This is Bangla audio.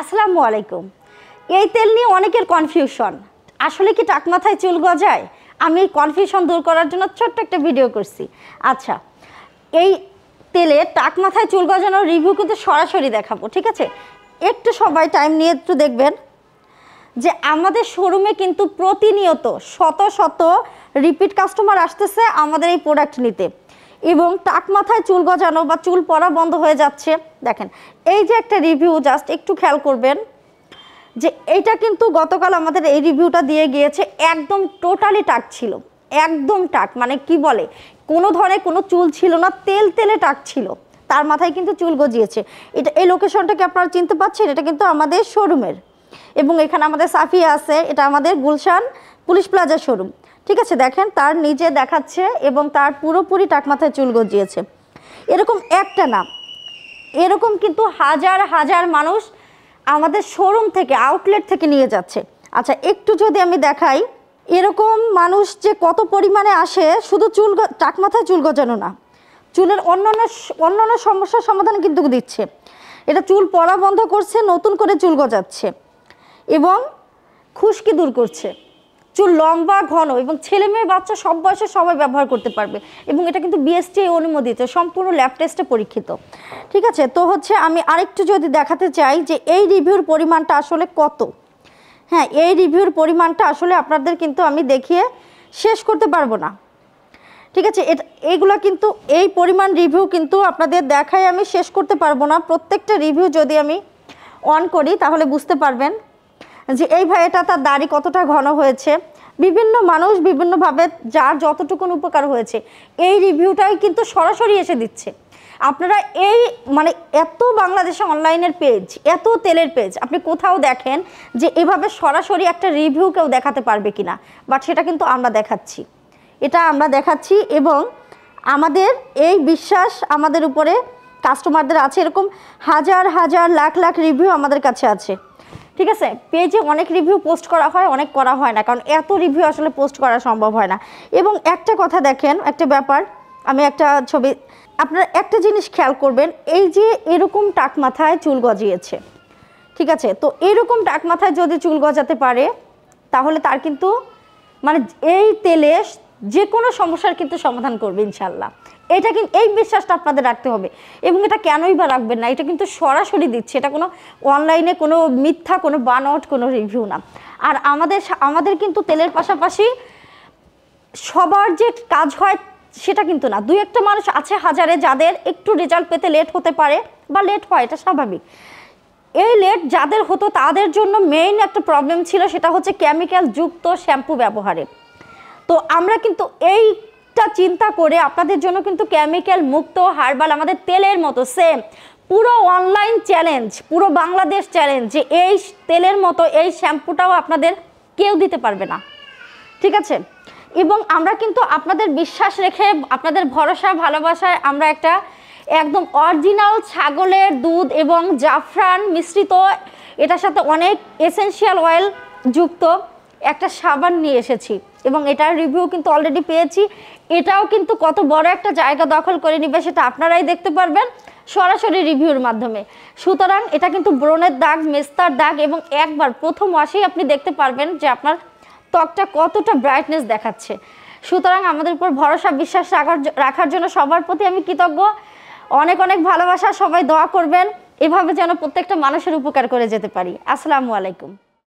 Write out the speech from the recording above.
আসসালামু আলাইকুম এই তেল নিয়ে অনেকের কনফিউশন আসলে কি টাক মাথায় চুল গজায় আমি এই কনফিউশন দূর করার জন্য ছোট্ট একটা ভিডিও করছি আচ্ছা এই তেলে টাক মাথায় চুল গজানোর রিভিউ কিন্তু সরাসরি দেখাবো ঠিক আছে একটু সবাই টাইম নিয়ে একটু দেখবেন যে আমাদের শোরুমে কিন্তু প্রতিনিয়ত শত শত রিপিট কাস্টমার আসতেছে আমাদের এই প্রোডাক্ট নিতে এবং টাক মাথায় চুল গজানো বা চুল পড়া বন্ধ হয়ে যাচ্ছে দেখেন এই যে একটা রিভিউ জাস্ট একটু খেয়াল করবেন যে এটা কিন্তু গতকাল আমাদের এই রিভিউটা দিয়ে গিয়েছে একদম টোটালি টাক ছিল একদম টাক মানে কি বলে কোনো ধরনের কোনো চুল ছিল না তেল তেলে টাক ছিল তার মাথায় কিন্তু চুল গজিয়েছে এটা এই লোকেশনটাকে আপনারা চিনতে পাচ্ছেন এটা কিন্তু আমাদের শোরুমের এবং এখানে আমাদের সাফিয়া আছে এটা আমাদের গুলশান পুলিশ প্লাজা শোরুম ঠিক আছে দেখেন তার নিজে দেখাচ্ছে এবং তার পুরোপুরি টাক মাথায় চুল গজিয়েছে এরকম একটা না এরকম কিন্তু হাজার হাজার মানুষ আমাদের শোরুম থেকে আউটলেট থেকে নিয়ে যাচ্ছে আচ্ছা একটু যদি আমি দেখাই এরকম মানুষ যে কত পরিমাণে আসে শুধু চুল টাক মাথায় চুল গজানো না চুলের অন্যান্য অন্যান্য সমস্যার সমাধান কিন্তু দিচ্ছে এটা চুল পড়া বন্ধ করছে নতুন করে চুল গজাচ্ছে এবং খুশকি দূর করছে চুল লম্বা ঘন এবং ছেলে মেয়ে বাচ্চা সব বয়সে সবাই ব্যবহার করতে পারবে এবং এটা কিন্তু বিএসটি অনুমোদিত সম্পূর্ণ ল্যাব টেস্টে পরীক্ষিত ঠিক আছে তো হচ্ছে আমি আরেকটু যদি দেখাতে চাই যে এই রিভিউর পরিমাণটা আসলে কত হ্যাঁ এই রিভিউর পরিমাণটা আসলে আপনাদের কিন্তু আমি দেখিয়ে শেষ করতে পারবো না ঠিক আছে এইগুলো কিন্তু এই পরিমাণ রিভিউ কিন্তু আপনাদের দেখায় আমি শেষ করতে পারবো না প্রত্যেকটা রিভিউ যদি আমি অন করি তাহলে বুঝতে পারবেন যে এই এটা তার দাড়ি কতটা ঘন হয়েছে বিভিন্ন মানুষ বিভিন্নভাবে যার যতটুকুন উপকার হয়েছে এই রিভিউটাই কিন্তু সরাসরি এসে দিচ্ছে আপনারা এই মানে এত বাংলাদেশে অনলাইনের পেজ এত তেলের পেজ আপনি কোথাও দেখেন যে এভাবে সরাসরি একটা রিভিউ কেউ দেখাতে পারবে কিনা বাট সেটা কিন্তু আমরা দেখাচ্ছি এটা আমরা দেখাচ্ছি এবং আমাদের এই বিশ্বাস আমাদের উপরে কাস্টমারদের আছে এরকম হাজার হাজার লাখ লাখ রিভিউ আমাদের কাছে আছে ঠিক আছে পেজে অনেক রিভিউ পোস্ট করা হয় অনেক করা হয় না কারণ এত রিভিউ আসলে পোস্ট করা সম্ভব হয় না এবং একটা কথা দেখেন একটা ব্যাপার আমি একটা ছবি আপনার একটা জিনিস খেয়াল করবেন এই যে এরকম টাক মাথায় চুল গজিয়েছে ঠিক আছে তো এরকম টাক মাথায় যদি চুল গজাতে পারে তাহলে তার কিন্তু মানে এই তেলে যে কোনো সমস্যার কিন্তু সমাধান করবে ইনশাল্লাহ এটা কিন্তু এই বিশ্বাসটা আপনাদের রাখতে হবে এবং এটা কেনই বা রাখবেন না এটা কিন্তু সরাসরি দিচ্ছে এটা কোনো অনলাইনে কোনো মিথ্যা কোনো বানট কোনো রিভিউ না আর আমাদের আমাদের কিন্তু তেলের পাশাপাশি সবার যে কাজ হয় সেটা কিন্তু না দুই একটা মানুষ আছে হাজারে যাদের একটু রেজাল্ট পেতে লেট হতে পারে বা লেট হয় এটা স্বাভাবিক এই লেট যাদের হতো তাদের জন্য মেইন একটা প্রবলেম ছিল সেটা হচ্ছে কেমিক্যাল যুক্ত শ্যাম্পু ব্যবহারে তো আমরা কিন্তু এই চিন্তা করে আপনাদের জন্য কিন্তু কেমিক্যাল মুক্ত হার্বাল আমাদের তেলের মতো সেম পুরো অনলাইন চ্যালেঞ্জ পুরো বাংলাদেশ চ্যালেঞ্জ যে এই তেলের মতো এই শ্যাম্পুটাও আপনাদের কেউ দিতে পারবে না ঠিক আছে এবং আমরা কিন্তু আপনাদের বিশ্বাস রেখে আপনাদের ভরসা ভালোবাসায় আমরা একটা একদম অরিজিনাল ছাগলের দুধ এবং জাফরান মিশ্রিত এটার সাথে অনেক এসেন্সিয়াল অয়েল যুক্ত একটা সাবান নিয়ে এসেছি এবং এটার রিভিউ কিন্তু অলরেডি পেয়েছি এটাও কিন্তু কত বড় একটা জায়গা দখল করে নিবে সেটা আপনারাই দেখতে পারবেন সরাসরি রিভিউর মাধ্যমে সুতরাং এটা কিন্তু ব্রণের দাগ মেস্তার দাগ এবং একবার প্রথম মাসেই আপনি দেখতে পারবেন যে আপনার ত্বকটা কতটা ব্রাইটনেস দেখাচ্ছে সুতরাং আমাদের উপর ভরসা বিশ্বাস রাখার রাখার জন্য সবার প্রতি আমি কৃতজ্ঞ অনেক অনেক ভালোবাসা সবাই দোয়া করবেন এভাবে যেন প্রত্যেকটা মানুষের উপকার করে যেতে পারি আসসালামু আলাইকুম